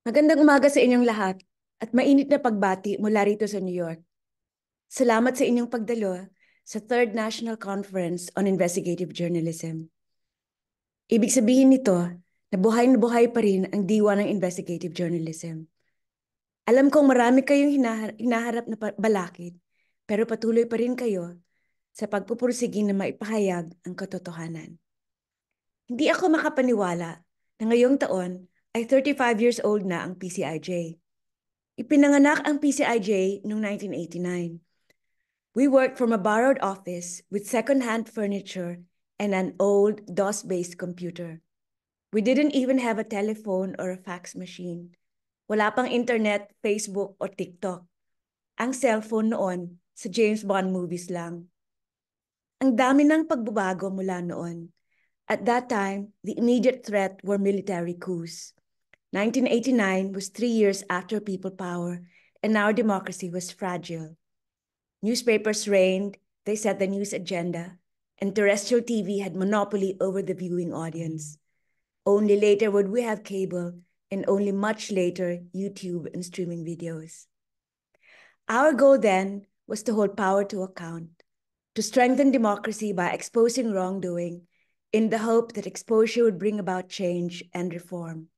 Magandang umaga sa inyong lahat at mainit na pagbati mula rito sa New York. Salamat sa inyong pagdalo sa Third National Conference on Investigative Journalism. Ibig sabihin nito na buhay na buhay pa rin ang diwa ng investigative journalism. Alam kong marami kayong hinahar- hinaharap na balakid, pero patuloy pa rin kayo sa pagpupursigi na maipahayag ang katotohanan. Hindi ako makapaniwala na ngayong taon ay 35 years old na ang PCIJ. Ipinanganak ang PCIJ noong 1989. We worked from a borrowed office with second-hand furniture and an old DOS-based computer. We didn't even have a telephone or a fax machine. Wala pang internet, Facebook, or TikTok. Ang cellphone noon sa James Bond movies lang. Ang dami ng pagbabago mula noon. At that time, the immediate threat were military coups. 1989 was three years after people power, and our democracy was fragile. Newspapers reigned, they set the news agenda, and terrestrial TV had monopoly over the viewing audience. Only later would we have cable, and only much later, YouTube and streaming videos. Our goal then was to hold power to account, to strengthen democracy by exposing wrongdoing in the hope that exposure would bring about change and reform.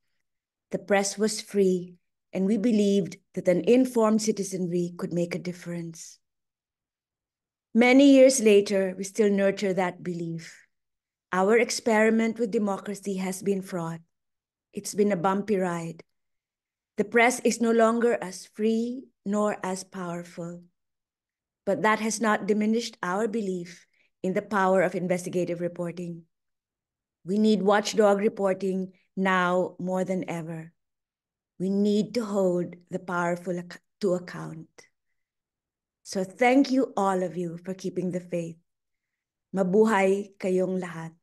The press was free, and we believed that an informed citizenry could make a difference. Many years later, we still nurture that belief. Our experiment with democracy has been fraught. It's been a bumpy ride. The press is no longer as free nor as powerful. But that has not diminished our belief in the power of investigative reporting. We need watchdog reporting now more than ever. We need to hold the powerful to account. So thank you all of you for keeping the faith. Mabuhay kayong lahat.